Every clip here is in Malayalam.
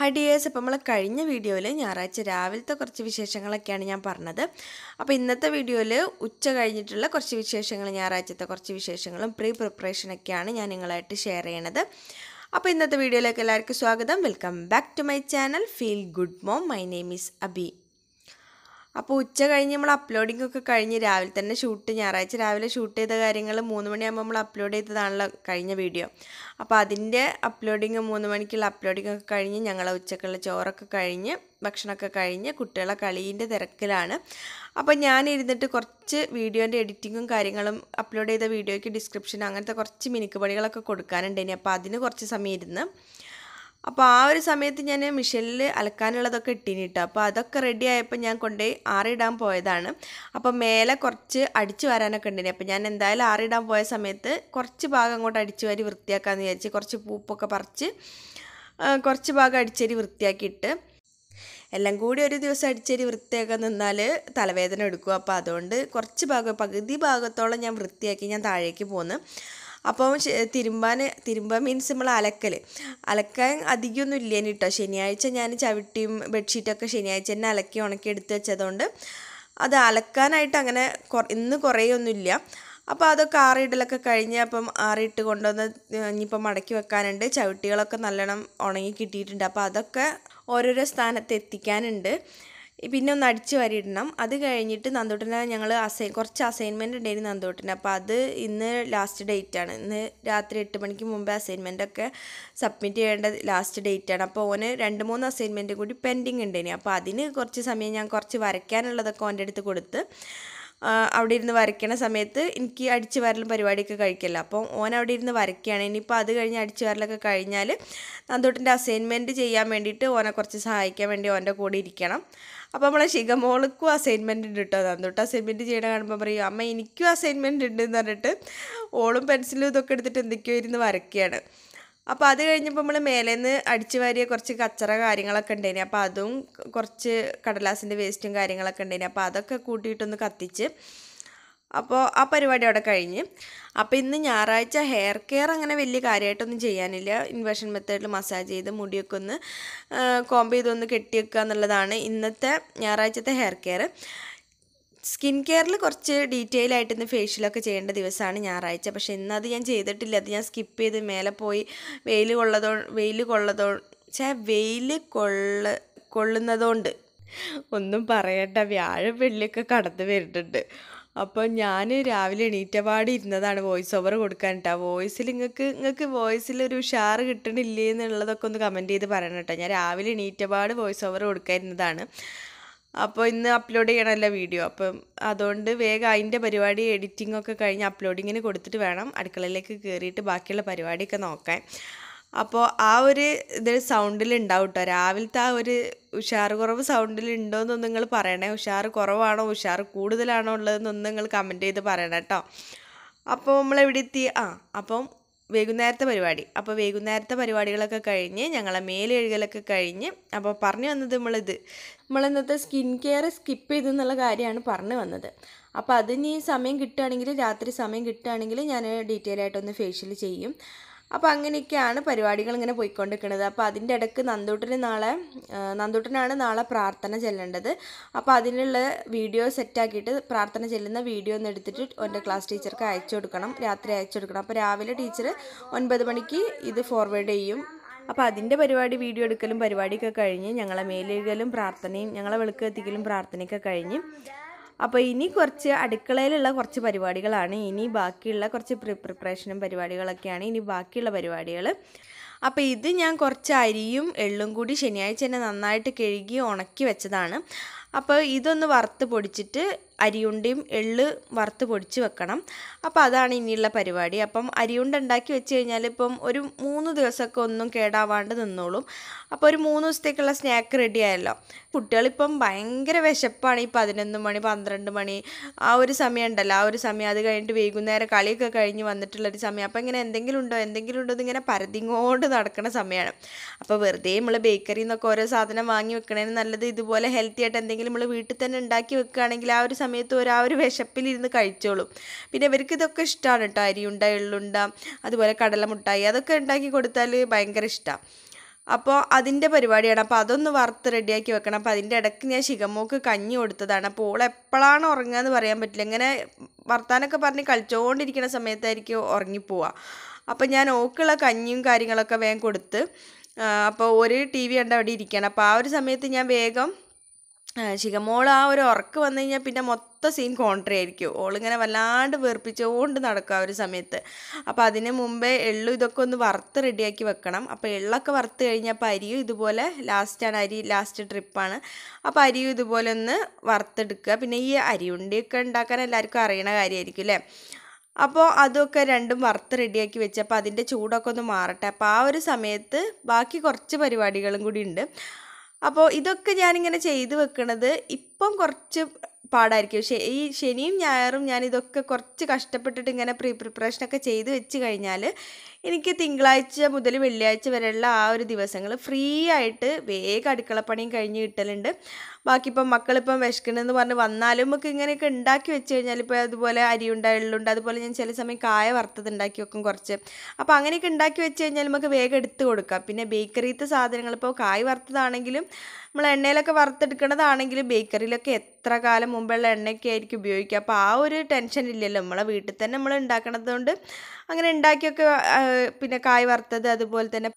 ഹൈ ഡിയേഴ്സ് ഇപ്പോൾ നമ്മൾ കഴിഞ്ഞ വീഡിയോയിൽ ഞായറാഴ്ച രാവിലത്തെ കുറച്ച് വിശേഷങ്ങളൊക്കെയാണ് ഞാൻ പറഞ്ഞത് അപ്പോൾ ഇന്നത്തെ വീഡിയോയിൽ ഉച്ച കഴിഞ്ഞിട്ടുള്ള കുറച്ച് വിശേഷങ്ങൾ ഞായറാഴ്ചത്തെ കുറച്ച് വിശേഷങ്ങളും പ്രീ പ്രിപ്പറേഷനൊക്കെയാണ് ഞാൻ നിങ്ങളായിട്ട് ഷെയർ ചെയ്യണത് അപ്പോൾ ഇന്നത്തെ വീഡിയോയിലേക്ക് എല്ലാവർക്കും സ്വാഗതം welcome back to my channel feel good mom my name is Abi അപ്പോൾ ഉച്ച കഴിഞ്ഞ് നമ്മൾ അപ്ലോഡിംഗ് ഒക്കെ കഴിഞ്ഞ് രാവിലെ തന്നെ ഷൂട്ട് ഞായറാഴ്ച രാവിലെ ഷൂട്ട് ചെയ്ത കാര്യങ്ങൾ മൂന്ന് മണിയാകുമ്പോൾ നമ്മൾ അപ്ലോഡ് ചെയ്തതാണല്ലോ കഴിഞ്ഞ വീഡിയോ അപ്പോൾ അതിൻ്റെ അപ്ലോഡിങ് മൂന്ന് മണിക്കുള്ള അപ്ലോഡിംഗ് ഒക്കെ കഴിഞ്ഞ് ഞങ്ങൾ ഉച്ചക്കുള്ള ചോറൊക്കെ കഴിഞ്ഞ് ഭക്ഷണമൊക്കെ കഴിഞ്ഞ് കുട്ടികളെ കളീൻ്റെ തിരക്കിലാണ് അപ്പോൾ ഞാൻ ഇരുന്നിട്ട് കുറച്ച് വീഡിയോൻ്റെ എഡിറ്റിങ്ങും കാര്യങ്ങളും അപ്ലോഡ് ചെയ്ത വീഡിയോയ്ക്ക് ഡിസ്ക്രിപ്ഷൻ അങ്ങനത്തെ കുറച്ച് മിനുക്ക് പണികളൊക്കെ കൊടുക്കാനുണ്ട് ഇനി അപ്പോൾ അതിന് കുറച്ച് സമയം ഇരുന്ന് അപ്പോൾ ആ ഒരു സമയത്ത് ഞാൻ മിഷനിൽ അലക്കാനുള്ളതൊക്കെ ഇട്ടിനിട്ടു അപ്പോൾ അതൊക്കെ റെഡി ആയപ്പോൾ ഞാൻ കൊണ്ടുപോയി ആറിടാൻ പോയതാണ് അപ്പോൾ മേലെ കുറച്ച് അടിച്ചു വരാനൊക്കെ ഉണ്ടിനി അപ്പോൾ ഞാൻ എന്തായാലും ആറിടാൻ പോയ സമയത്ത് കുറച്ച് ഭാഗം അങ്ങോട്ട് അടിച്ചു വരി വൃത്തിയാക്കാമെന്ന് വിചാരിച്ച് കുറച്ച് പൂപ്പൊക്കെ പറിച്ച് കുറച്ച് ഭാഗം അടിച്ചരി വൃത്തിയാക്കിയിട്ട് എല്ലാം കൂടി ഒരു ദിവസം അടിച്ചരി വൃത്തിയാക്കാൻ നിന്നാൽ തലവേദന എടുക്കും അപ്പോൾ അതുകൊണ്ട് കുറച്ച് ഭാഗം പകുതി ഭാഗത്തോളം ഞാൻ വൃത്തിയാക്കി ഞാൻ താഴേക്ക് പോന്ന് അപ്പം തിരുമ്പാൻ തിരുമ്പ മീൻസ് നമ്മൾ അലക്കൽ അലക്കാൻ ഒന്നും ഇല്ല കേട്ടോ ശനിയാഴ്ച ഞാൻ ചവിട്ടിയും ബെഡ്ഷീറ്റൊക്കെ ശനിയാഴ്ച തന്നെ അലക്കി ഉണക്കി എടുത്ത് വെച്ചതുകൊണ്ട് അത് അലക്കാനായിട്ട് അങ്ങനെ ഇന്ന് കുറേയൊന്നുമില്ല അപ്പോൾ അതൊക്കെ ആറിയിടലൊക്കെ കഴിഞ്ഞ് അപ്പം ആറിയിട്ട് കൊണ്ടുവന്ന് ഇനിയിപ്പം മടക്കി വെക്കാനുണ്ട് ചവിട്ടികളൊക്കെ നല്ലോണം ഉണങ്ങി കിട്ടിയിട്ടുണ്ട് അപ്പോൾ അതൊക്കെ ഓരോരോ സ്ഥാനത്ത് എത്തിക്കാനുണ്ട് പിന്നെ ഒന്ന് അടിച്ച് വരിയിടണം അത് കഴിഞ്ഞിട്ട് നന്തോട്ടനെ ഞങ്ങൾ അസൈ കുറച്ച് അസൈൻമെൻ്റ് ഉണ്ടായിരുന്നു നന്തോട്ടന് അപ്പോൾ അത് ഇന്ന് ലാസ്റ്റ് ഡേറ്റ് ആണ് ഇന്ന് രാത്രി എട്ട് മണിക്ക് മുമ്പേ അസൈൻമെൻറ്റൊക്കെ സബ്മിറ്റ് ചെയ്യേണ്ട ലാസ്റ്റ് ഡേറ്റ് ആണ് അപ്പോൾ ഓന് രണ്ട് മൂന്ന് അസൈൻമെൻറ്റ് കൂടി പെൻഡിങ് ഉണ്ടായിരുന്നു അപ്പോൾ അതിന് കുറച്ച് സമയം ഞാൻ കുറച്ച് വരയ്ക്കാനുള്ളതൊക്കെ ഓൻ്റെ അടുത്ത് കൊടുത്ത് അവിടെ ഇരുന്ന് വരയ്ക്കണ സമയത്ത് എനിക്ക് അടിച്ചു വരലും പരിപാടിയൊക്കെ കഴിക്കല്ല അപ്പോൾ ഓൻ അവിടെ ഇരുന്ന് വരയ്ക്കുകയാണ് ഇനിയിപ്പോൾ അത് കഴിഞ്ഞ് അടിച്ചു വരലൊക്കെ കഴിഞ്ഞാൽ നന്ദോട്ടിൻ്റെ അസൈൻമെൻറ്റ് ചെയ്യാൻ വേണ്ടിയിട്ട് ഓനെ കുറച്ച് സഹായിക്കാൻ വേണ്ടി ഓൻ്റെ കൂടെ ഇരിക്കണം അപ്പോൾ നമ്മളെ ശിഖമോൾക്കും അസൈൻമെൻറ്റ് ഉണ്ട് കേട്ടോ നന്ദോട്ട് അസൈൻമെൻറ്റ് ചെയ്യണ കാണുമ്പോൾ പറയും അമ്മ എനിക്കും അസൈൻമെൻറ്റ് ഉണ്ട് എന്ന് പറഞ്ഞിട്ട് ഓളും പെൻസിലും ഇതൊക്കെ എടുത്തിട്ട് എന്തൊക്കെയോ ഇരുന്ന് വരയ്ക്കുകയാണ് അപ്പോൾ അത് കഴിഞ്ഞപ്പോൾ നമ്മൾ മേലേന്ന് അടിച്ചു വാരിയ കുറച്ച് കച്ചറ കാര്യങ്ങളൊക്കെ ഉണ്ടായിന് അപ്പോൾ അതും കുറച്ച് കടലാസിൻ്റെ വേസ്റ്റും കാര്യങ്ങളൊക്കെ ഉണ്ടായിന് അപ്പോൾ അതൊക്കെ കൂട്ടിയിട്ടൊന്ന് കത്തിച്ച് അപ്പോൾ ആ പരിപാടി അവിടെ കഴിഞ്ഞ് അപ്പോൾ ഇന്ന് ഞായറാഴ്ച ഹെയർ കെയർ അങ്ങനെ വലിയ കാര്യമായിട്ടൊന്നും ചെയ്യാനില്ല ഇൻവേഷൻ മെത്തേഡിൽ മസാജ് ചെയ്ത് മുടിയൊക്കെ ഒന്ന് കോംബ് ചെയ്തൊന്ന് കെട്ടിവെക്കുക എന്നുള്ളതാണ് ഇന്നത്തെ ഞായറാഴ്ചത്തെ ഹെയർ കെയർ സ്കിൻ കെയറിൽ കുറച്ച് ഡീറ്റെയിൽ ആയിട്ട് ഇന്ന് ഫേഷ്യലൊക്കെ ചെയ്യേണ്ട ദിവസമാണ് ഞായറാഴ്ച പക്ഷെ ഇന്നത് ഞാൻ ചെയ്തിട്ടില്ല അത് ഞാൻ സ്കിപ്പ് ചെയ്ത് മേലെ പോയി വെയിൽ കൊള്ളതോ വെയിൽ കൊള്ളതോ ചേ വെയിൽ കൊള്ള കൊള്ളുന്നതുകൊണ്ട് ഒന്നും പറയണ്ട വ്യാഴം വെള്ളിയൊക്കെ കടന്നു വരുന്നുണ്ട് അപ്പോൾ ഞാൻ രാവിലെ എണീറ്റപാടി ഇരുന്നതാണ് വോയിസ് ഓവർ കൊടുക്കാൻ കേട്ടോ വോയിസിൽ നിങ്ങൾക്ക് നിങ്ങൾക്ക് വോയിസിൽ ഒരു ഉഷാർ കിട്ടണില്ലേ എന്നുള്ളതൊക്കെ ഒന്ന് കമൻറ്റ് ചെയ്ത് പറയണം കേട്ടോ ഞാൻ രാവിലെ എണീറ്റപാട് വോയിസ് ഓവർ ഇരുന്നതാണ് അപ്പോൾ ഇന്ന് അപ്ലോഡ് ചെയ്യണമല്ലോ വീഡിയോ അപ്പം അതുകൊണ്ട് വേഗം അതിൻ്റെ പരിപാടി എഡിറ്റിംഗ് ഒക്കെ കഴിഞ്ഞ് അപ്ലോഡിങ്ങിന് കൊടുത്തിട്ട് വേണം അടുക്കളയിലേക്ക് കയറിയിട്ട് ബാക്കിയുള്ള പരിപാടിയൊക്കെ നോക്കാൻ അപ്പോൾ ആ ഒരു ഇതിൽ സൗണ്ടിൽ ഉണ്ടാവും കേട്ടോ രാവിലത്തെ ആ ഒരു ഉഷാർ കുറവ് സൗണ്ടിൽ ഉണ്ടോയെന്നൊന്നും നിങ്ങൾ പറയണേ ഉഷാർ കുറവാണോ ഉഷാർ കൂടുതലാണോ ഉള്ളതെന്നൊന്നും നിങ്ങൾ കമൻറ്റ് ചെയ്ത് പറയണം കേട്ടോ അപ്പോൾ നമ്മൾ എവിടെ എത്തി ആ അപ്പം വൈകുന്നേരത്തെ പരിപാടി അപ്പോൾ വൈകുന്നേരത്തെ പരിപാടികളൊക്കെ കഴിഞ്ഞ് ഞങ്ങളെ മേലെഴുകലൊക്കെ കഴിഞ്ഞ് അപ്പോൾ പറഞ്ഞു വന്നത് നമ്മളിത് നമ്മളിന്നത്തെ സ്കിൻ കെയർ സ്കിപ്പ് ചെയ്തു എന്നുള്ള കാര്യമാണ് പറഞ്ഞു വന്നത് അപ്പോൾ അതിന് ഈ സമയം കിട്ടുകയാണെങ്കിൽ രാത്രി സമയം കിട്ടുകയാണെങ്കിൽ ഞാൻ ഡീറ്റെയിൽ ആയിട്ടൊന്ന് ഫേഷ്യൽ ചെയ്യും അപ്പോൾ അങ്ങനെയൊക്കെയാണ് പരിപാടികൾ ഇങ്ങനെ പോയിക്കൊണ്ടിരിക്കുന്നത് അപ്പോൾ അതിൻ്റെ ഇടയ്ക്ക് നന്ദൂട്ടന് നാളെ നന്ദൂട്ടനാണ് നാളെ പ്രാർത്ഥന ചെല്ലേണ്ടത് അപ്പോൾ അതിനുള്ള വീഡിയോ സെറ്റാക്കിയിട്ട് പ്രാർത്ഥന ചെല്ലുന്ന വീഡിയോ ഒന്ന് എടുത്തിട്ട് എൻ്റെ ക്ലാസ് ടീച്ചർക്ക് അയച്ചു കൊടുക്കണം രാത്രി അയച്ചു കൊടുക്കണം അപ്പോൾ രാവിലെ ടീച്ചർ ഒൻപത് മണിക്ക് ഇത് ഫോർവേഡ് ചെയ്യും അപ്പോൾ അതിൻ്റെ പരിപാടി വീഡിയോ എടുക്കലും പരിപാടിയൊക്കെ കഴിഞ്ഞ് ഞങ്ങളെ മേലേകലും പ്രാർത്ഥനയും ഞങ്ങളെ വെളുക്കെത്തിക്കലും പ്രാർത്ഥനയൊക്കെ കഴിഞ്ഞ് അപ്പോൾ ഇനി കുറച്ച് അടുക്കളയിലുള്ള കുറച്ച് പരിപാടികളാണ് ഇനി ബാക്കിയുള്ള കുറച്ച് പ്രിപ്പറേഷനും പരിപാടികളൊക്കെയാണ് ഇനി ബാക്കിയുള്ള പരിപാടികൾ അപ്പോൾ ഇത് ഞാൻ കുറച്ച് അരിയും എള്ളും കൂടി ശനിയാഴ്ച തന്നെ നന്നായിട്ട് കഴുകി ഉണക്കി വെച്ചതാണ് അപ്പോൾ ഇതൊന്ന് വറുത്ത് പൊടിച്ചിട്ട് അരിയുണ്ടയും എള്ള് വറുത്ത് പൊടിച്ച് വെക്കണം അപ്പോൾ അതാണ് ഇനിയുള്ള പരിപാടി അപ്പം അരിയുണ്ട ഉണ്ടാക്കി വെച്ച് കഴിഞ്ഞാൽ ഇപ്പം ഒരു മൂന്ന് ദിവസമൊക്കെ ഒന്നും കേടാവാണ്ട് നിന്നോളും അപ്പോൾ ഒരു മൂന്ന് ദിവസത്തേക്കുള്ള സ്നാക്ക് റെഡി ആയല്ലോ കുട്ടികളിപ്പം ഭയങ്കര വിശപ്പാണ് ഈ പതിനൊന്ന് മണി പന്ത്രണ്ട് മണി ആ ഒരു സമയം ഉണ്ടല്ലോ ആ ഒരു സമയം അത് കഴിഞ്ഞിട്ട് വൈകുന്നേരം കളിയൊക്കെ കഴിഞ്ഞ് വന്നിട്ടുള്ളൊരു സമയം അപ്പോൾ ഇങ്ങനെ എന്തെങ്കിലും ഉണ്ടോ എന്തെങ്കിലും ഉണ്ടോ എന്നിങ്ങനെ പരതിങ്ങോട്ട് നടക്കുന്ന സമയമാണ് അപ്പോൾ വെറുതെ നമ്മൾ ബേക്കറിയിൽ നിന്നൊക്കെ ഓരോ സാധനം വാങ്ങി വെക്കണേന് നല്ലത് ഇതുപോലെ ഹെൽത്തി ആയിട്ട് എന്തെങ്കിലും നമ്മൾ വീട്ടിൽ തന്നെ ഉണ്ടാക്കി വെക്കുകയാണെങ്കിൽ ആ ഒരു സമയത്ത് ഒരു ആ ഒരു വിശപ്പിലിരുന്ന് കഴിച്ചോളും പിന്നെ ഇവർക്ക് ഇതൊക്കെ ഇഷ്ടമാണ് കേട്ടോ അരിയുണ്ട എള്ളുണ്ട അതുപോലെ കടലമുട്ടായി അതൊക്കെ ഉണ്ടാക്കി കൊടുത്താൽ ഭയങ്കര ഇഷ്ടമാണ് അപ്പോൾ അതിൻ്റെ പരിപാടിയാണ് അപ്പോൾ അതൊന്ന് വറുത്ത് റെഡിയാക്കി വെക്കണം അപ്പോൾ അതിൻ്റെ ഇടയ്ക്ക് ഞാൻ ശിഖമോക്ക് കഞ്ഞി കൊടുത്തതാണ് അപ്പോൾ ഓൾ എപ്പോഴാണ് ഉറങ്ങുക എന്ന് പറയാൻ പറ്റില്ല ഇങ്ങനെ വർത്താനൊക്കെ പറഞ്ഞ് കളിച്ചുകൊണ്ടിരിക്കുന്ന സമയത്തായിരിക്കും ഉറങ്ങിപ്പോവുക അപ്പോൾ ഞാൻ ഓക്കുള്ള കഞ്ഞിയും കാര്യങ്ങളൊക്കെ വേഗം കൊടുത്ത് അപ്പോൾ ഒരു ടി വി ഉണ്ട് അവിടെ ഇരിക്കണം അപ്പോൾ ആ ഒരു സമയത്ത് ഞാൻ വേഗം ശിഖമോൾ ആ ഒരു ഉറക്ക് വന്നു കഴിഞ്ഞാൽ പിന്നെ മൊത്തം സീൻ കോൺട്രി ആയിരിക്കും ഓളിങ്ങനെ വല്ലാണ്ട് വേർപ്പിച്ചുകൊണ്ട് നടക്കും ആ ഒരു സമയത്ത് അപ്പം അതിന് മുമ്പേ എള്ളു ഇതൊക്കെ ഒന്ന് വറുത്ത് റെഡിയാക്കി വെക്കണം അപ്പം എള്ളൊക്കെ വറുത്ത് കഴിഞ്ഞപ്പോൾ അരിയും ഇതുപോലെ ലാസ്റ്റാണ് അരി ലാസ്റ്റ് ട്രിപ്പാണ് അപ്പോൾ അരിയും ഇതുപോലെ ഒന്ന് വറുത്തെടുക്കുക പിന്നെ ഈ അരിയുണ്ടിയൊക്കെ ഉണ്ടാക്കാൻ എല്ലാവർക്കും അറിയണ കാര്യമായിരിക്കും അല്ലേ അപ്പോൾ അതൊക്കെ രണ്ടും വറുത്ത് റെഡിയാക്കി വെച്ച് അപ്പോൾ അതിൻ്റെ ചൂടൊക്കെ ഒന്ന് മാറട്ടെ അപ്പോൾ ആ ഒരു സമയത്ത് ബാക്കി കുറച്ച് പരിപാടികളും കൂടി ഉണ്ട് അപ്പോൾ ഇതൊക്കെ ഞാനിങ്ങനെ ചെയ്ത് വെക്കണത് ഇപ്പം കുറച്ച് പാടായിരിക്കും പക്ഷേ ഈ ശനിയും ഞായറും ഞാൻ ഇതൊക്കെ കുറച്ച് കഷ്ടപ്പെട്ടിട്ട് ഇങ്ങനെ പ്രീ പ്രിപ്പറേഷനൊക്കെ ചെയ്ത് വെച്ച് കഴിഞ്ഞാൽ എനിക്ക് തിങ്കളാഴ്ച മുതൽ വെള്ളിയാഴ്ച വരെയുള്ള ആ ഒരു ദിവസങ്ങൾ ഫ്രീ ആയിട്ട് വേഗം അടുക്കളപ്പണിയും കഴിഞ്ഞ് കിട്ടലുണ്ട് ബാക്കി ഇപ്പം മക്കളിപ്പം വിശക്കണമെന്ന് പറഞ്ഞ് വന്നാലും നമുക്ക് ഇങ്ങനെയൊക്കെ ഉണ്ടാക്കി വെച്ച് കഴിഞ്ഞാൽ ഇപ്പോൾ അതുപോലെ അരി ഉണ്ടായുള്ളുണ്ട് അതുപോലെ ഞാൻ ചില സമയം കായ വറുത്തത് ഉണ്ടാക്കി വെക്കും കുറച്ച് അപ്പോൾ അങ്ങനെയൊക്കെ ഉണ്ടാക്കി വെച്ച് കഴിഞ്ഞാൽ നമുക്ക് വേഗം എടുത്ത് കൊടുക്കാം പിന്നെ ബേക്കറിയിലത്തെ സാധനങ്ങൾ ഇപ്പോൾ കായ വറുത്തതാണെങ്കിലും നമ്മൾ എണ്ണയിലൊക്കെ വറുത്തെടുക്കണതാണെങ്കിലും ബേക്കറിയിലൊക്കെ എത്ര കാലം മുമ്പുള്ള എണ്ണയൊക്കെ ആയിരിക്കും ഉപയോഗിക്കുക അപ്പോൾ ആ ഒരു ടെൻഷൻ ഇല്ലല്ലോ നമ്മളെ വീട്ടിൽ തന്നെ നമ്മൾ ഉണ്ടാക്കണത് കൊണ്ട് അങ്ങനെ ഉണ്ടാക്കിയൊക്കെ പിന്നെ കായ് വറുത്തത് അതുപോലെ തന്നെ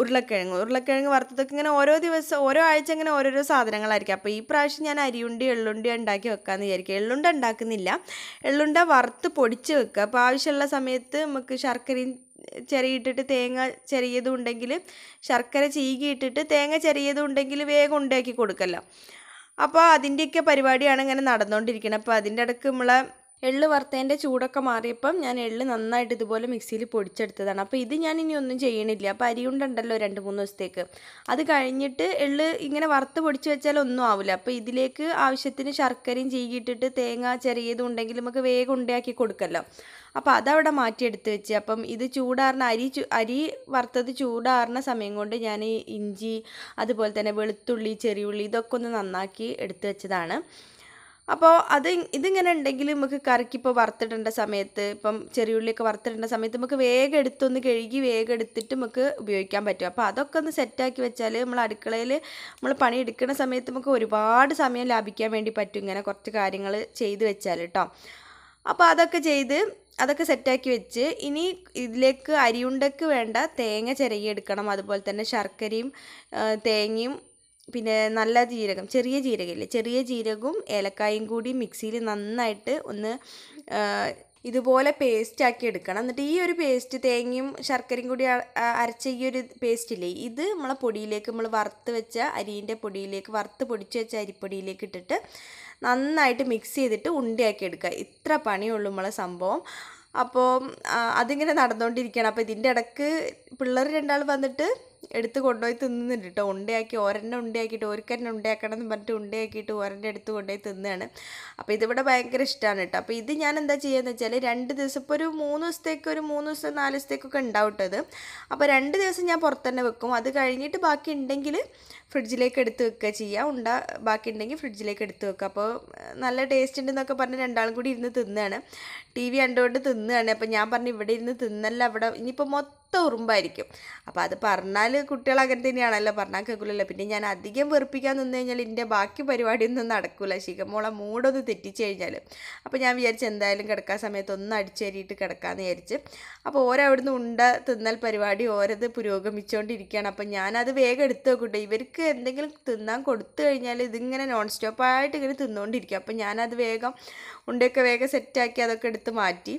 ഉരുളക്കിഴങ്ങ് ഉരുളക്കിഴങ്ങ് വറുത്തതൊക്കെ ഇങ്ങനെ ഓരോ ദിവസം ഓരോ ആഴ്ച ഇങ്ങനെ ഓരോരോ സാധനങ്ങളായിരിക്കും അപ്പോൾ ഈ പ്രാവശ്യം ഞാൻ അരിയുണ്ടി എള്ളുണ്ടി ഉണ്ടാക്കി വെക്കാമെന്ന് വിചാരിക്കും എള്ളുണ്ട ഉണ്ടാക്കുന്നില്ല എള്ളുണ്ട വറുത്ത് പൊടിച്ച് വെക്കുക അപ്പോൾ ആവശ്യമുള്ള സമയത്ത് നമുക്ക് ശർക്കരയും ചെറിയിട്ടിട്ട് തേങ്ങ ചെറിയതും ഉണ്ടെങ്കിൽ ശർക്കര ചീകിയിട്ടിട്ട് തേങ്ങ ചെറിയതും ഉണ്ടെങ്കിൽ വേഗം ഉണ്ടാക്കി കൊടുക്കല്ലോ അപ്പോൾ അതിൻ്റെയൊക്കെ പരിപാടിയാണ് ഇങ്ങനെ നടന്നുകൊണ്ടിരിക്കുന്നത് അപ്പോൾ അതിൻ്റെ ഇടയ്ക്ക് നമ്മളെ എള്ള് വറുത്തതിൻ്റെ ചൂടൊക്കെ മാറിയപ്പം ഞാൻ എള്ള് നന്നായിട്ട് ഇതുപോലെ മിക്സിയിൽ പൊടിച്ചെടുത്തതാണ് അപ്പോൾ ഇത് ഞാൻ ഇനി ഒന്നും ചെയ്യണില്ല അപ്പോൾ അരിയുണ്ടല്ലോ രണ്ട് മൂന്ന് ദിവസത്തേക്ക് അത് കഴിഞ്ഞിട്ട് എള്ള് ഇങ്ങനെ വറുത്ത് പൊടിച്ച് വെച്ചാൽ ഒന്നും ആവില്ല അപ്പോൾ ഇതിലേക്ക് ആവശ്യത്തിന് ശർക്കരയും ചീകിയിട്ടിട്ട് തേങ്ങ ചെറിയതും ഉണ്ടെങ്കിൽ നമുക്ക് വേഗം ഉണ്ടാക്കി കൊടുക്കല്ലോ അപ്പോൾ അതവിടെ മാറ്റിയെടുത്ത് വെച്ച് അപ്പം ഇത് ചൂടാറിന അരി അരി വറുത്തത് ചൂടാറിന സമയം കൊണ്ട് ഞാൻ ഇഞ്ചി അതുപോലെ തന്നെ വെളുത്തുള്ളി ചെറിയുള്ളി ഇതൊക്കെ ഒന്ന് നന്നാക്കി എടുത്ത് വെച്ചതാണ് അപ്പോൾ അത് ഇതിങ്ങനെ ഉണ്ടെങ്കിൽ നമുക്ക് കറിക്കിപ്പോൾ വറുത്തിടേണ്ട സമയത്ത് ഇപ്പം ചെറിയുള്ളിയൊക്കെ വറുത്തിടേണ്ട സമയത്ത് നമുക്ക് വേഗം എടുത്തൊന്ന് കഴുകി വേഗം എടുത്തിട്ട് നമുക്ക് ഉപയോഗിക്കാൻ പറ്റും അപ്പോൾ അതൊക്കെ ഒന്ന് സെറ്റാക്കി വെച്ചാൽ നമ്മൾ അടുക്കളയിൽ നമ്മൾ പണി എടുക്കുന്ന സമയത്ത് നമുക്ക് ഒരുപാട് സമയം ലാഭിക്കാൻ വേണ്ടി പറ്റും ഇങ്ങനെ കുറച്ച് കാര്യങ്ങൾ ചെയ്ത് വെച്ചാൽ കേട്ടോ അപ്പോൾ അതൊക്കെ ചെയ്ത് അതൊക്കെ സെറ്റാക്കി വെച്ച് ഇനി ഇതിലേക്ക് അരിയുണ്ടക്ക് വേണ്ട തേങ്ങ ചിരകിയെടുക്കണം അതുപോലെ തന്നെ ശർക്കരയും തേങ്ങയും പിന്നെ നല്ല ജീരകം ചെറിയ ജീരകമില്ലേ ചെറിയ ജീരകവും ഏലക്കായും കൂടി മിക്സിയിൽ നന്നായിട്ട് ഒന്ന് ഇതുപോലെ പേസ്റ്റ് ആക്കി എടുക്കണം എന്നിട്ട് ഈ ഒരു പേസ്റ്റ് തേങ്ങയും ശർക്കരയും കൂടി അരച്ച ഈ ഒരു പേസ്റ്റ് ഇല്ലേ ഇത് നമ്മളെ പൊടിയിലേക്ക് നമ്മൾ വറുത്ത് വെച്ച അരിൻ്റെ പൊടിയിലേക്ക് വറുത്ത് പൊടിച്ച് വെച്ച അരിപ്പൊടിയിലേക്ക് ഇട്ടിട്ട് നന്നായിട്ട് മിക്സ് ചെയ്തിട്ട് ഉണ്ടിയാക്കി എടുക്കുക ഇത്ര പണിയുള്ളൂ നമ്മളെ സംഭവം അപ്പോൾ അതിങ്ങനെ നടന്നുകൊണ്ടിരിക്കുകയാണ് അപ്പോൾ ഇതിൻ്റെ ഇടക്ക് പിള്ളേർ രണ്ടാൾ വന്നിട്ട് എടുത്ത് കൊണ്ടുപോയി തിന്നുന്നുണ്ട് കേട്ടോ ഉണ്ടയാക്കി ഒരെണ്ണ ഉണ്ടയാക്കിയിട്ട് ഒരുക്കെണ്ണ ഉണ്ടയാക്കണം എന്ന് പറഞ്ഞിട്ട് ഉണ്ടയാക്കിയിട്ട് ഒരെണ്ണ എടുത്ത് കൊണ്ടുപോയി തിന്നുകയാണ് അപ്പോൾ ഇതിവിടെ ഭയങ്കര ഇഷ്ടമാണ് കേട്ടോ അപ്പോൾ ഇത് ഞാൻ എന്താ ചെയ്യുകയെന്ന് വെച്ചാൽ രണ്ട് ദിവസം ഇപ്പോൾ ഒരു മൂന്ന് ദിവസത്തേക്ക് ഒരു മൂന്ന് ദിവസം നാല് ദിവസത്തേക്കൊക്കെ ഉണ്ടാവട്ടത് അപ്പോൾ രണ്ട് ദിവസം ഞാൻ തന്നെ വെക്കും അത് കഴിഞ്ഞിട്ട് ബാക്കി ഉണ്ടെങ്കിൽ ഫ്രിഡ്ജിലേക്ക് എടുത്ത് വെക്കുക ചെയ്യുക ഉണ്ട ബാക്കി ഉണ്ടെങ്കിൽ ഫ്രിഡ്ജിലേക്ക് എടുത്ത് വെക്കുക അപ്പോൾ നല്ല ടേസ്റ്റ് ഉണ്ടെന്നൊക്കെ പറഞ്ഞ് രണ്ടാളും കൂടി ഇരുന്ന് തിന്നുകയാണ് ടി വി കണ്ടുകൊണ്ട് തിന്നുകയാണ് അപ്പോൾ ഞാൻ പറഞ്ഞു ഇവിടെ ഇരുന്ന് തിന്നല്ല അവിടെ ഇനിയിപ്പോൾ മൊത്തം മൊത്തം ഉറുമ്പായിരിക്കും അപ്പോൾ അത് പറഞ്ഞാൽ കുട്ടികൾ അങ്ങനെ തന്നെയാണല്ലോ പറഞ്ഞാൽ കേൾക്കില്ലല്ലോ പിന്നെ ഞാൻ അധികം വെറുപ്പിക്കാൻ നിന്ന് കഴിഞ്ഞാൽ എൻ്റെ ബാക്കി പരിപാടിയൊന്നും നടക്കില്ല ശിഖമോളെ മൂടൊന്ന് തെറ്റിച്ച് കഴിഞ്ഞാൽ അപ്പോൾ ഞാൻ വിചാരിച്ചു എന്തായാലും കിടക്കാൻ സമയത്ത് ഒന്ന് അടിച്ചേരിയിട്ട് കിടക്കാമെന്ന് വിചാരിച്ച് അപ്പോൾ ഓരവിടുന്ന് ഉണ്ട തിന്നൽ പരിപാടി ഓരത് പുരോഗമിച്ചുകൊണ്ടിരിക്കുകയാണ് അപ്പോൾ ഞാനത് വേഗം എടുത്ത് നോക്കട്ടെ ഇവർക്ക് എന്തെങ്കിലും തിന്നാൻ കൊടുത്തു കഴിഞ്ഞാൽ ഇതിങ്ങനെ നോൺ സ്റ്റോപ്പായിട്ട് ഇങ്ങനെ തിന്നുകൊണ്ടിരിക്കും അപ്പോൾ ഞാനത് വേഗം ഉണ്ടയൊക്കെ വേഗം സെറ്റാക്കി അതൊക്കെ എടുത്ത് മാറ്റി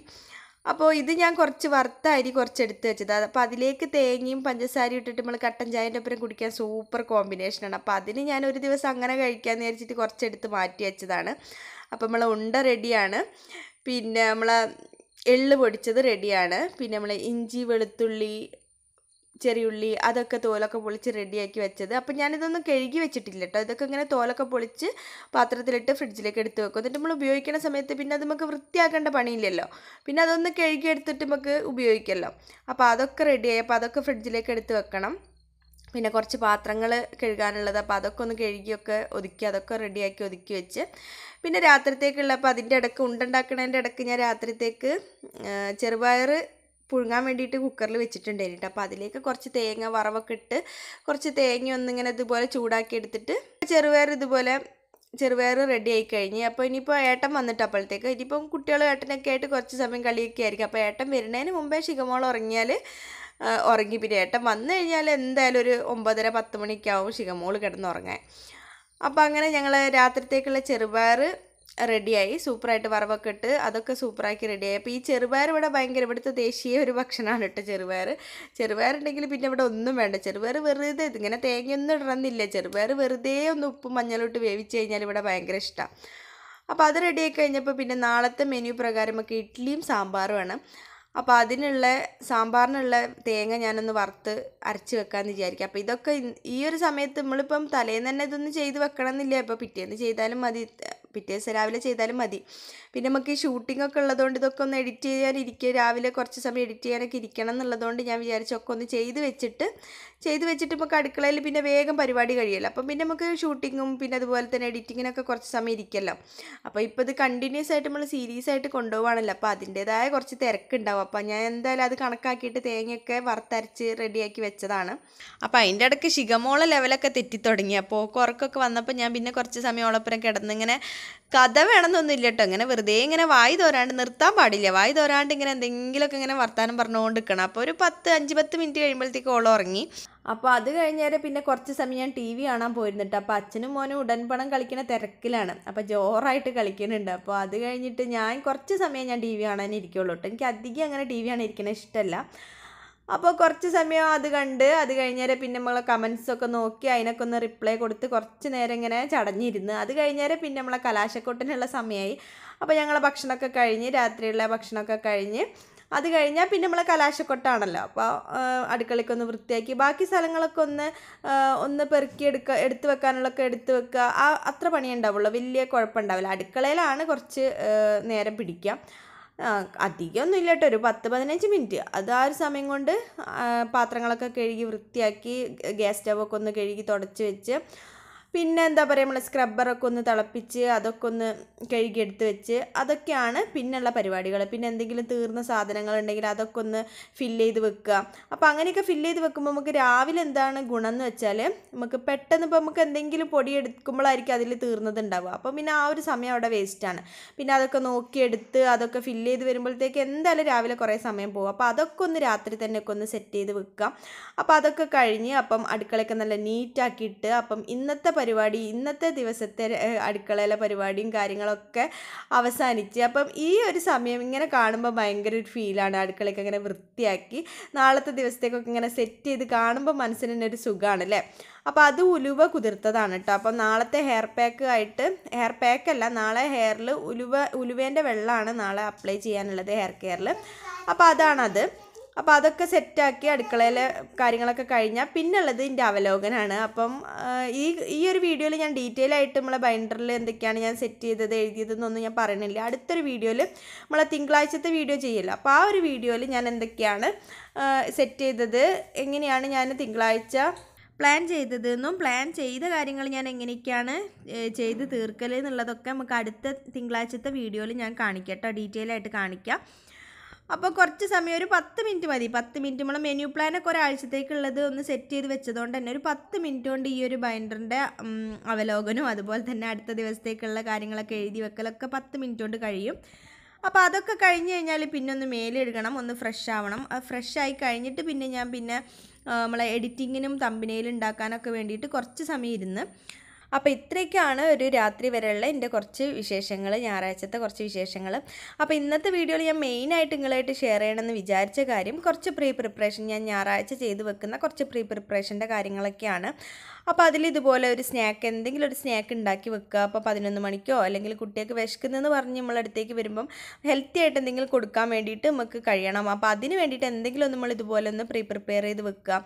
അപ്പോൾ ഇത് ഞാൻ കുറച്ച് വറുത്ത അരി കുറച്ച് എടുത്ത് വെച്ചത് അപ്പോൾ അതിലേക്ക് തേങ്ങയും പഞ്ചസാരയും ഇട്ടിട്ട് നമ്മൾ കട്ടൻ ചായൻ്റെ ഒപ്പം കുടിക്കാൻ സൂപ്പർ കോമ്പിനേഷനാണ് അപ്പോൾ അതിന് ഞാൻ ഒരു ദിവസം അങ്ങനെ കഴിക്കാൻ വിചാരിച്ചിട്ട് കുറച്ചെടുത്ത് മാറ്റി വെച്ചതാണ് അപ്പോൾ നമ്മൾ ഉണ്ട റെഡിയാണ് പിന്നെ നമ്മൾ എള്ള് പൊടിച്ചത് റെഡിയാണ് പിന്നെ നമ്മൾ ഇഞ്ചി വെളുത്തുള്ളി ചെറിയുള്ളി അതൊക്കെ തോലൊക്കെ പൊളിച്ച് റെഡിയാക്കി വെച്ചത് അപ്പം ഞാനിതൊന്നും കഴുകി വെച്ചിട്ടില്ല കേട്ടോ ഇതൊക്കെ ഇങ്ങനെ തോലൊക്കെ പൊളിച്ച് പാത്രത്തിലിട്ട് ഫ്രിഡ്ജിലേക്ക് എടുത്ത് വെക്കും എന്നിട്ട് നമ്മൾ ഉപയോഗിക്കുന്ന സമയത്ത് പിന്നെ അത് നമുക്ക് വൃത്തിയാക്കേണ്ട പണിയില്ലല്ലോ പിന്നെ അതൊന്ന് കഴുകി എടുത്തിട്ട് നമുക്ക് ഉപയോഗിക്കല്ലോ അപ്പോൾ അതൊക്കെ റെഡിയായി അപ്പോൾ അതൊക്കെ ഫ്രിഡ്ജിലേക്ക് എടുത്ത് വെക്കണം പിന്നെ കുറച്ച് പാത്രങ്ങൾ കഴുകാനുള്ളത് അപ്പോൾ അതൊക്കെ ഒന്ന് കഴുകിയൊക്കെ ഒതുക്കി അതൊക്കെ റെഡിയാക്കി ഒതുക്കി വെച്ച് പിന്നെ രാത്രിത്തേക്കുള്ള അപ്പോൾ അതിൻ്റെ ഇടക്ക് ഉണ്ടാക്കണതിൻ്റെ ഇടക്ക് ഞാൻ രാത്രിത്തേക്ക് ചെറുപയർ പുഴുങ്ങാൻ വേണ്ടിയിട്ട് കുക്കറിൽ വെച്ചിട്ടുണ്ടായിരുന്നു അപ്പോൾ അതിലേക്ക് കുറച്ച് തേങ്ങ വറവൊക്കെ ഇട്ട് കുറച്ച് തേങ്ങ ഒന്നിങ്ങനെ ഇതുപോലെ ചൂടാക്കി എടുത്തിട്ട് ചെറുപയർ ഇതുപോലെ ചെറുപയർ റെഡി ആയി കഴിഞ്ഞ് അപ്പോൾ ഇനിയിപ്പോൾ ഏട്ടം വന്നിട്ട് അപ്പോഴത്തേക്ക് ഇനിയിപ്പം കുട്ടികളും ഏട്ടനൊക്കെ ആയിട്ട് കുറച്ച് സമയം കളിയൊക്കെ ആയിരിക്കും അപ്പോൾ ഏട്ടം വരുന്നതിന് മുമ്പേ ശിഖമോൾ ഉറങ്ങിയാൽ ഉറങ്ങി പിന്നെ ഏട്ടം വന്നു കഴിഞ്ഞാൽ എന്തായാലും ഒരു ഒമ്പതര പത്ത് മണിക്കാവും ശിഖമോൾ കിടന്നുറങ്ങാൻ അപ്പോൾ അങ്ങനെ ഞങ്ങൾ രാത്രിത്തേക്കുള്ള ചെറുപയർ റെഡിയായി സൂപ്പറായിട്ട് വറവൊക്കെ ഇട്ട് അതൊക്കെ സൂപ്പറാക്കി റെഡിയായി അപ്പോൾ ഈ ചെറുപയർ ഇവിടെ ഭയങ്കര ഇവിടുത്തെ ദേശീയ ഒരു ഭക്ഷണമാണ് കേട്ടോ ചെറുപയർ ചെറുപയറുണ്ടെങ്കിൽ പിന്നെ ഇവിടെ ഒന്നും വേണ്ട ചെറുപയർ വെറുതെ ഇതിങ്ങനെ തേങ്ങയൊന്നും ഇടണമെന്നില്ല ചെറുപയർ വെറുതെ ഒന്ന് ഉപ്പും മഞ്ഞളിട്ട് വേവിച്ച് കഴിഞ്ഞാൽ ഇവിടെ ഭയങ്കര ഇഷ്ടമാണ് അപ്പോൾ അത് റെഡിയായി കഴിഞ്ഞപ്പോൾ പിന്നെ നാളത്തെ മെനു പ്രകാരമൊക്കെ ഇഡ്ഡലിയും ആണ് അപ്പോൾ അതിനുള്ള സാമ്പാറിനുള്ള തേങ്ങ ഞാനൊന്ന് വറുത്ത് അരച്ച് വെക്കാമെന്ന് വിചാരിക്കും അപ്പോൾ ഇതൊക്കെ ഈ ഒരു സമയത്ത് നമ്മളിപ്പം തലേന്ന് തന്നെ ഇതൊന്നും ചെയ്ത് വെക്കണം എന്നില്ല ഇപ്പോൾ പിറ്റേന്ന് ചെയ്താലും മതി പിറ്റേ ദിവസം രാവിലെ ചെയ്താലും മതി പിന്നെ നമുക്ക് ഷൂട്ടിങ്ങൊക്കെ ഷൂട്ടിംഗ് ഒക്കെ ഉള്ളതുകൊണ്ട് ഇതൊക്കെ ഒന്ന് എഡിറ്റ് ചെയ്യാനിരിക്കുക രാവിലെ കുറച്ച് സമയം എഡിറ്റ് ചെയ്യാനൊക്കെ ഇരിക്കണം എന്നുള്ളതുകൊണ്ട് ഞാൻ വിചാരിച്ചൊക്കെ ഒന്ന് ചെയ്ത് വെച്ചിട്ട് ചെയ്ത് വെച്ചിട്ട് നമുക്ക് അടുക്കളയിൽ പിന്നെ വേഗം പരിപാടി കഴിയല്ലോ അപ്പം പിന്നെ നമുക്ക് ഷൂട്ടിങ്ങും പിന്നെ അതുപോലെ തന്നെ എഡിറ്റിങ്ങിനൊക്കെ കുറച്ച് സമയം ഇരിക്കല്ലോ അപ്പോൾ ഇപ്പോൾ ഇത് കണ്ടിന്യൂസ് ആയിട്ട് നമ്മൾ സീരീസ് ആയിട്ട് കൊണ്ടുപോകണമല്ലോ അപ്പോൾ അതിൻ്റേതായ കുറച്ച് തിരക്കുണ്ടാവും അപ്പോൾ ഞാൻ എന്തായാലും അത് കണക്കാക്കിയിട്ട് തേങ്ങയൊക്കെ വറുത്തരച്ച് റെഡിയാക്കി വെച്ചതാണ് അപ്പോൾ അതിൻ്റെ ഇടയ്ക്ക് ശിഖമോള ലെവലൊക്കെ തെറ്റിത്തുടങ്ങി അപ്പോൾ കുറക്കൊക്കെ വന്നപ്പോൾ ഞാൻ പിന്നെ കുറച്ച് സമയം ഓളപ്പുരം കിടന്നിങ്ങനെ കഥ വേണമെന്നൊന്നുമില്ല കേട്ടോ ഇങ്ങനെ വെറുതെ ഇങ്ങനെ വായി തോരാണ്ട് നിർത്താൻ പാടില്ല വായി തോരാണ്ട് ഇങ്ങനെ എന്തെങ്കിലുമൊക്കെ ഇങ്ങനെ വർത്താനം പറഞ്ഞുകൊണ്ട് നിൽക്കണം അപ്പോൾ ഒരു പത്ത് അഞ്ച് പത്ത് മിനിറ്റ് കഴിയുമ്പോഴത്തേക്ക് ഓളം ഉറങ്ങി അപ്പോൾ അത് കഴിഞ്ഞാൽ പിന്നെ കുറച്ച് സമയം ഞാൻ ടി വി കാണാൻ പോയിരുന്നിട്ട് അപ്പോൾ അച്ഛനും മോനും ഉടൻപണം കളിക്കുന്ന തിരക്കിലാണ് അപ്പോൾ ജോറായിട്ട് കളിക്കുന്നുണ്ട് അപ്പോൾ അത് കഴിഞ്ഞിട്ട് ഞാൻ കുറച്ച് സമയം ഞാൻ ടി വി കാണാൻ ഇരിക്കുള്ളൂ കേട്ടോ എനിക്ക് അധികം അങ്ങനെ ടി വി കാണാൻ ഇരിക്കണ ഇഷ്ടമല്ല അപ്പോൾ കുറച്ച് സമയം അത് കണ്ട് അത് കഴിഞ്ഞേരെ പിന്നെ നമ്മളെ കമൻസൊക്കെ നോക്കി അതിനൊക്കെ ഒന്ന് റിപ്ലൈ കൊടുത്ത് കുറച്ച് നേരം ഇങ്ങനെ ചടഞ്ഞിരുന്ന് അത് കഴിഞ്ഞേരെ പിന്നെ നമ്മളെ കലാശക്കൊട്ടിനുള്ള സമയമായി അപ്പോൾ ഞങ്ങളെ ഭക്ഷണമൊക്കെ കഴിഞ്ഞ് രാത്രിയുള്ള ഭക്ഷണമൊക്കെ കഴിഞ്ഞ് അത് കഴിഞ്ഞാൽ പിന്നെ നമ്മളെ കലാശക്കൊട്ടാണല്ലോ അപ്പോൾ അടുക്കളയ്ക്ക് ഒന്ന് വൃത്തിയാക്കി ബാക്കി സ്ഥലങ്ങളൊക്കെ ഒന്ന് ഒന്ന് പെറുക്കി എടുക്കുക എടുത്തു വെക്കാനുള്ളൊക്കെ എടുത്തു വെക്കുക ആ അത്ര പണിയുണ്ടാവുള്ളൂ വലിയ കുഴപ്പമുണ്ടാവില്ല അടുക്കളയിലാണ് കുറച്ച് നേരം പിടിക്കുക അധികമൊന്നും ഇല്ല കേട്ടോ ഒരു പത്ത് പതിനഞ്ച് മിനിറ്റ് അത് ആ ഒരു സമയം കൊണ്ട് പാത്രങ്ങളൊക്കെ കഴുകി വൃത്തിയാക്കി ഗ്യാസ് സ്റ്റവൊക്കെ ഒന്ന് കഴുകി തുടച്ച് വെച്ച് പിന്നെ എന്താ പറയുക നമ്മൾ സ്ക്രബ്ബറൊക്കെ ഒന്ന് തിളപ്പിച്ച് അതൊക്കെ ഒന്ന് കഴുകിയെടുത്ത് വെച്ച് അതൊക്കെയാണ് പിന്നെയുള്ള പരിപാടികൾ പിന്നെ എന്തെങ്കിലും തീർന്ന ഉണ്ടെങ്കിൽ അതൊക്കെ ഒന്ന് ഫില്ല് ചെയ്ത് വെക്കുക അപ്പോൾ അങ്ങനെയൊക്കെ ഫില്ല് ചെയ്ത് വെക്കുമ്പോൾ നമുക്ക് രാവിലെ എന്താണ് ഗുണം എന്ന് വെച്ചാൽ നമുക്ക് പെട്ടെന്ന് ഇപ്പോൾ നമുക്ക് എന്തെങ്കിലും പൊടി എടുക്കുമ്പോഴായിരിക്കും അതിൽ തീർന്നതുണ്ടാവുക അപ്പോൾ പിന്നെ ആ ഒരു സമയം അവിടെ വേസ്റ്റാണ് പിന്നെ അതൊക്കെ നോക്കിയെടുത്ത് അതൊക്കെ ഫില്ല് ചെയ്ത് വരുമ്പോഴത്തേക്ക് എന്തായാലും രാവിലെ കുറേ സമയം പോകും അപ്പോൾ അതൊക്കെ ഒന്ന് രാത്രി തന്നെ ഒക്കെ ഒന്ന് സെറ്റ് ചെയ്ത് വെക്കുക അപ്പോൾ അതൊക്കെ കഴിഞ്ഞ് അപ്പം അടുക്കളയൊക്കെ നല്ല നീറ്റാക്കിയിട്ട് അപ്പം ഇന്നത്തെ പരിപാടി ഇന്നത്തെ ദിവസത്തെ അടുക്കളയിലെ പരിപാടിയും കാര്യങ്ങളൊക്കെ അവസാനിച്ച് അപ്പം ഈ ഒരു സമയം ഇങ്ങനെ കാണുമ്പോൾ ഭയങ്കര ഒരു ഫീലാണ് അടുക്കളയ്ക്ക് അങ്ങനെ വൃത്തിയാക്കി നാളത്തെ ദിവസത്തേക്കൊക്കെ ഇങ്ങനെ സെറ്റ് ചെയ്ത് കാണുമ്പോൾ മനസ്സിന് തന്നെ ഒരു സുഖമാണല്ലേ അപ്പോൾ അത് ഉലുവ കുതിർത്തതാണ് കേട്ടോ അപ്പോൾ നാളത്തെ ഹെയർ പാക്ക് ആയിട്ട് ഹെയർ പാക്ക് അല്ല നാളെ ഹെയറിൽ ഉലുവ ഉലുവേൻ്റെ വെള്ളമാണ് നാളെ അപ്ലൈ ചെയ്യാനുള്ളത് ഹെയർ കെയറിൽ അപ്പോൾ അതാണത് അപ്പോൾ അതൊക്കെ സെറ്റാക്കി അടുക്കളയിലെ കാര്യങ്ങളൊക്കെ കഴിഞ്ഞാൽ പിന്നുള്ളത് ഇതിൻ്റെ അവലോകനാണ് അപ്പം ഈ ഈ ഒരു വീഡിയോയിൽ ഞാൻ ഡീറ്റെയിൽ ആയിട്ട് നമ്മളെ ബൈൻഡറിൽ എന്തൊക്കെയാണ് ഞാൻ സെറ്റ് ചെയ്തത് എഴുതിയതെന്നൊന്നും ഞാൻ പറയണില്ല അടുത്തൊരു വീഡിയോയിൽ നമ്മളെ തിങ്കളാഴ്ചത്തെ വീഡിയോ ചെയ്യില്ല അപ്പോൾ ആ ഒരു വീഡിയോയിൽ ഞാൻ എന്തൊക്കെയാണ് സെറ്റ് ചെയ്തത് എങ്ങനെയാണ് ഞാൻ തിങ്കളാഴ്ച പ്ലാൻ ചെയ്തതെന്നും പ്ലാൻ ചെയ്ത കാര്യങ്ങൾ ഞാൻ എങ്ങനെയൊക്കെയാണ് ചെയ്ത് തീർക്കൽ എന്നുള്ളതൊക്കെ നമുക്ക് അടുത്ത തിങ്കളാഴ്ചത്തെ വീഡിയോയിൽ ഞാൻ കാണിക്കാം കേട്ടോ ഡീറ്റെയിൽ ആയിട്ട് കാണിക്കാം അപ്പോൾ കുറച്ച് സമയം ഒരു പത്ത് മിനിറ്റ് മതി പത്ത് മിനിറ്റ് നമ്മൾ മെനു പ്ലാനൊക്കെ ഒരാഴ്ചത്തേക്കുള്ളത് ഒന്ന് സെറ്റ് ചെയ്ത് വെച്ചതുകൊണ്ട് തന്നെ ഒരു പത്ത് മിനിറ്റ് കൊണ്ട് ഈ ഒരു ബൈൻഡറിൻ്റെ അവലോകനവും അതുപോലെ തന്നെ അടുത്ത ദിവസത്തേക്കുള്ള കാര്യങ്ങളൊക്കെ എഴുതി വെക്കലൊക്കെ പത്ത് മിനിറ്റ് കൊണ്ട് കഴിയും അപ്പോൾ അതൊക്കെ കഴിഞ്ഞ് കഴിഞ്ഞാൽ പിന്നെ ഒന്ന് മേലെടുക്കണം ഒന്ന് ഫ്രഷ് ആവണം ഫ്രഷ് ആയി കഴിഞ്ഞിട്ട് പിന്നെ ഞാൻ പിന്നെ നമ്മളെ എഡിറ്റിങ്ങിനും തമ്പനയിൽ വേണ്ടിയിട്ട് കുറച്ച് സമയം ഇരുന്ന് അപ്പോൾ ഇത്രയൊക്കെയാണ് ഒരു രാത്രി വരെയുള്ള എൻ്റെ കുറച്ച് വിശേഷങ്ങൾ ഞായറാഴ്ചത്തെ കുറച്ച് വിശേഷങ്ങൾ അപ്പോൾ ഇന്നത്തെ വീഡിയോയിൽ ഞാൻ മെയിനായിട്ട് നിങ്ങളായിട്ട് ഷെയർ ചെയ്യണമെന്ന് വിചാരിച്ച കാര്യം കുറച്ച് പ്രീ പ്രിപ്പറേഷൻ ഞാൻ ഞായറാഴ്ച ചെയ്ത് വെക്കുന്ന കുറച്ച് പ്രീ പ്രിപ്പറേഷൻ്റെ കാര്യങ്ങളൊക്കെയാണ് അപ്പോൾ അതിൽ ഇതുപോലെ ഒരു സ്നാക്ക് എന്തെങ്കിലും ഒരു സ്നാക്ക് ഉണ്ടാക്കി വെക്കുക അപ്പോൾ പതിനൊന്ന് മണിക്കോ അല്ലെങ്കിൽ കുട്ടിയൊക്കെ വിശക്കുന്നതെന്ന് പറഞ്ഞ് നമ്മളടുത്തേക്ക് വരുമ്പം ഹെൽത്തി ആയിട്ട് എന്തെങ്കിലും കൊടുക്കാൻ വേണ്ടിയിട്ട് നമുക്ക് കഴിയണം അപ്പോൾ അതിന് വേണ്ടിയിട്ട് എന്തെങ്കിലും നമ്മൾ ഇതുപോലെ ഒന്ന് പ്രീ പ്രിപ്പയർ ചെയ്ത് വെക്കുക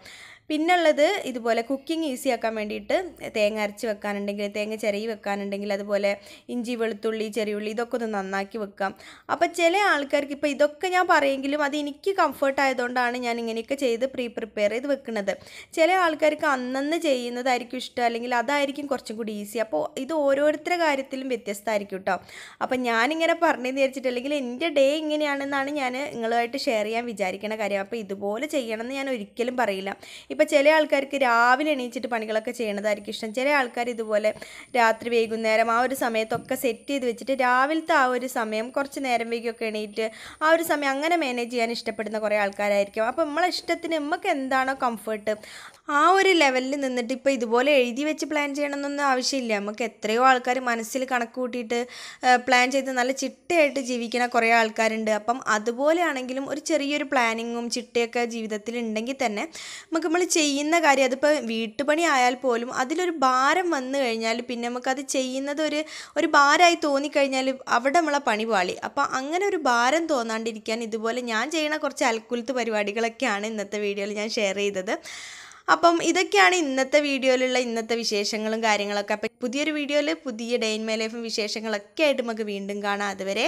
പിന്നുള്ളത് ഇതുപോലെ കുക്കിംഗ് ഈസി ആക്കാൻ വേണ്ടിയിട്ട് തേങ്ങ അരച്ച് വെക്കാനുണ്ടെങ്കിൽ തേങ്ങ ചെറിയ വെക്കാനുണ്ടെങ്കിൽ അതുപോലെ ഇഞ്ചി വെളുത്തുള്ളി ചെറിയുള്ളി ഇതൊക്കെ ഒന്ന് നന്നാക്കി വെക്കാം അപ്പോൾ ചില ആൾക്കാർക്ക് ഇപ്പോൾ ഇതൊക്കെ ഞാൻ പറയുമെങ്കിലും അത് എനിക്ക് കംഫർട്ട് ആയതുകൊണ്ടാണ് ഞാൻ ഇങ്ങനെയൊക്കെ ചെയ്ത് പ്രീ പ്രിപ്പയർ ചെയ്ത് വെക്കുന്നത് ചില ആൾക്കാർക്ക് അന്നന്ന് ചെയ്യുന്നത് അതായിരിക്കും ഇഷ്ടം അല്ലെങ്കിൽ അതായിരിക്കും കുറച്ചും കൂടി ഈസി അപ്പോൾ ഇത് ഓരോരുത്തരുടെ കാര്യത്തിലും വ്യത്യസ്തമായിരിക്കും കേട്ടോ അപ്പം ഞാനിങ്ങനെ പറഞ്ഞെന്ന് വിചാരിച്ചിട്ടില്ലെങ്കിൽ അല്ലെങ്കിൽ എൻ്റെ ഡേ ഇങ്ങനെയാണെന്നാണ് ഞാൻ നിങ്ങളുമായിട്ട് ഷെയർ ചെയ്യാൻ വിചാരിക്കുന്ന കാര്യം അപ്പോൾ ഇതുപോലെ ചെയ്യണമെന്ന് ഞാൻ ഒരിക്കലും പറയില്ല ഇപ്പോൾ ചില ആൾക്കാർക്ക് രാവിലെ എണീച്ചിട്ട് പണികളൊക്കെ ചെയ്യണതായിരിക്കും ഇഷ്ടം ചില ആൾക്കാർ ഇതുപോലെ രാത്രി വൈകുന്നേരം ആ ഒരു സമയത്തൊക്കെ സെറ്റ് ചെയ്ത് വെച്ചിട്ട് രാവിലത്തെ ആ ഒരു സമയം കുറച്ച് നേരം വൈകിയൊക്കെ എണീറ്റ് ആ ഒരു സമയം അങ്ങനെ മാനേജ് ചെയ്യാൻ ഇഷ്ടപ്പെടുന്ന കുറേ ആൾക്കാരായിരിക്കും അപ്പോൾ നമ്മളെ ഇഷ്ടത്തിന് നമുക്ക് എന്താണോ കംഫർട്ട് ആ ഒരു ലെവലിൽ നിന്നിട്ട് ഇപ്പോൾ ഇതുപോലെ എഴുതി വെച്ച് പ്ലാൻ ചെയ്യണമെന്നൊന്നും ആവശ്യമില്ല നമുക്ക് എത്രയോ ആൾക്കാർ മനസ്സിൽ കണക്ക് കൂട്ടിയിട്ട് പ്ലാൻ ചെയ്ത് നല്ല ചിട്ടയായിട്ട് ജീവിക്കുന്ന കുറേ ആൾക്കാരുണ്ട് അപ്പം അതുപോലെയാണെങ്കിലും ഒരു ചെറിയൊരു പ്ലാനിങ്ങും ചിട്ടയൊക്കെ ജീവിതത്തിൽ ഉണ്ടെങ്കിൽ തന്നെ നമുക്ക് നമ്മൾ ചെയ്യുന്ന കാര്യം അതിപ്പോൾ വീട്ടുപണി ആയാൽ പോലും അതിലൊരു ഭാരം വന്നു കഴിഞ്ഞാൽ പിന്നെ നമുക്കത് ചെയ്യുന്നത് ഒരു ഒരു ഭാരമായി തോന്നിക്കഴിഞ്ഞാൽ അവിടെ നമ്മളെ പണി പാളി അപ്പം അങ്ങനെ ഒരു ഭാരം തോന്നാണ്ടിരിക്കാൻ ഇതുപോലെ ഞാൻ ചെയ്യുന്ന കുറച്ച് അൽക്കുലത്ത് പരിപാടികളൊക്കെയാണ് ഇന്നത്തെ വീഡിയോയിൽ ഞാൻ ഷെയർ ചെയ്തത് അപ്പം ഇതൊക്കെയാണ് ഇന്നത്തെ വീഡിയോയിലുള്ള ഇന്നത്തെ വിശേഷങ്ങളും കാര്യങ്ങളൊക്കെ അപ്പം പുതിയൊരു വീഡിയോയിൽ പുതിയ ഡെയിൻ മേലേഫും ലൈഫും വിശേഷങ്ങളൊക്കെ ആയിട്ട് നമുക്ക് വീണ്ടും കാണാം അതുവരെ